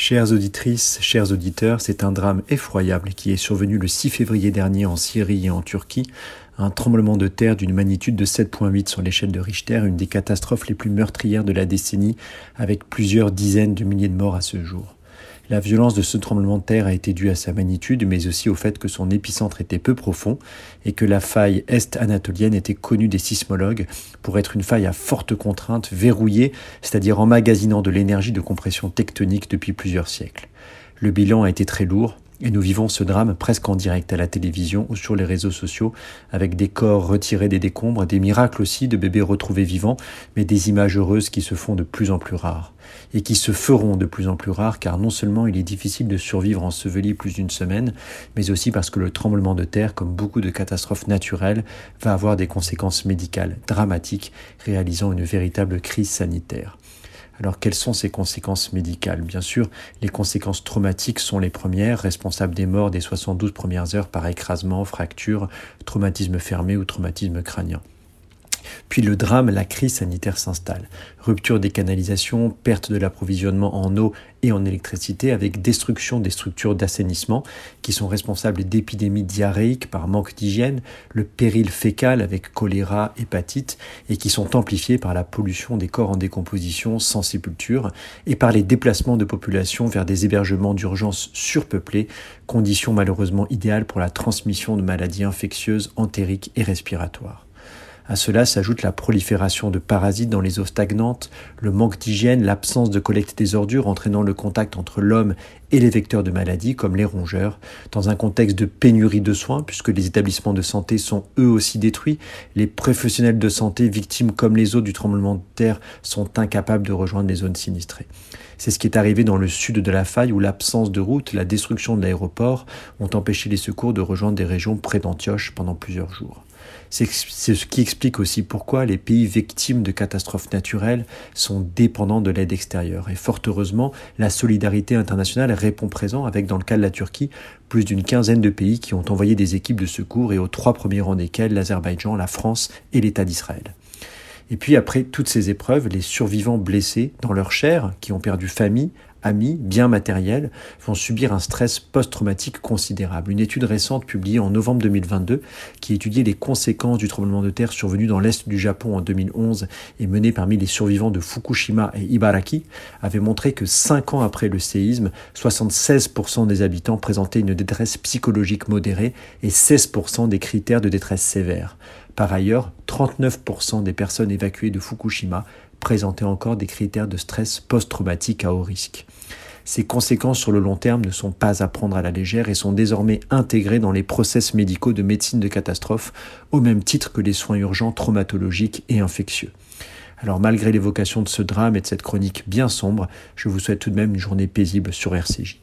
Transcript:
Chères auditrices, chers auditeurs, c'est un drame effroyable qui est survenu le 6 février dernier en Syrie et en Turquie. Un tremblement de terre d'une magnitude de 7.8 sur l'échelle de Richter, une des catastrophes les plus meurtrières de la décennie, avec plusieurs dizaines de milliers de morts à ce jour. La violence de ce tremblement de terre a été due à sa magnitude, mais aussi au fait que son épicentre était peu profond et que la faille est-anatolienne était connue des sismologues pour être une faille à forte contrainte, verrouillée, c'est-à-dire emmagasinant de l'énergie de compression tectonique depuis plusieurs siècles. Le bilan a été très lourd, et nous vivons ce drame presque en direct à la télévision ou sur les réseaux sociaux, avec des corps retirés des décombres, des miracles aussi de bébés retrouvés vivants, mais des images heureuses qui se font de plus en plus rares, et qui se feront de plus en plus rares, car non seulement il est difficile de survivre enseveli plus d'une semaine, mais aussi parce que le tremblement de terre, comme beaucoup de catastrophes naturelles, va avoir des conséquences médicales dramatiques, réalisant une véritable crise sanitaire. Alors quelles sont ces conséquences médicales Bien sûr, les conséquences traumatiques sont les premières, responsables des morts des 72 premières heures par écrasement, fracture, traumatisme fermé ou traumatisme crânien. Puis le drame, la crise sanitaire s'installe. Rupture des canalisations, perte de l'approvisionnement en eau et en électricité, avec destruction des structures d'assainissement qui sont responsables d'épidémies diarrhéiques par manque d'hygiène, le péril fécal avec choléra, hépatite, et qui sont amplifiés par la pollution des corps en décomposition sans sépulture et par les déplacements de populations vers des hébergements d'urgence surpeuplés, conditions malheureusement idéales pour la transmission de maladies infectieuses, entériques et respiratoires. À cela s'ajoute la prolifération de parasites dans les eaux stagnantes, le manque d'hygiène, l'absence de collecte des ordures entraînant le contact entre l'homme et les vecteurs de maladies comme les rongeurs, dans un contexte de pénurie de soins puisque les établissements de santé sont eux aussi détruits, les professionnels de santé victimes comme les autres du tremblement de terre sont incapables de rejoindre les zones sinistrées. C'est ce qui est arrivé dans le sud de la faille où l'absence de route, la destruction de l'aéroport ont empêché les secours de rejoindre des régions près d'Antioche pendant plusieurs jours. C'est ce qui explique aussi pourquoi les pays victimes de catastrophes naturelles sont dépendants de l'aide extérieure. Et fort heureusement, la solidarité internationale répond présent avec, dans le cas de la Turquie, plus d'une quinzaine de pays qui ont envoyé des équipes de secours et aux trois premiers rangs desquels l'Azerbaïdjan, la France et l'État d'Israël. Et puis après toutes ces épreuves, les survivants blessés dans leur chair, qui ont perdu famille, amis, biens matériels, vont subir un stress post-traumatique considérable. Une étude récente publiée en novembre 2022, qui étudiait les conséquences du tremblement de terre survenu dans l'est du Japon en 2011 et menée parmi les survivants de Fukushima et Ibaraki, avait montré que 5 ans après le séisme, 76% des habitants présentaient une détresse psychologique modérée et 16% des critères de détresse sévère. Par ailleurs, 39% des personnes évacuées de Fukushima présentaient encore des critères de stress post-traumatique à haut risque. Ces conséquences sur le long terme ne sont pas à prendre à la légère et sont désormais intégrées dans les process médicaux de médecine de catastrophe, au même titre que les soins urgents traumatologiques et infectieux. Alors malgré l'évocation de ce drame et de cette chronique bien sombre, je vous souhaite tout de même une journée paisible sur RCJ.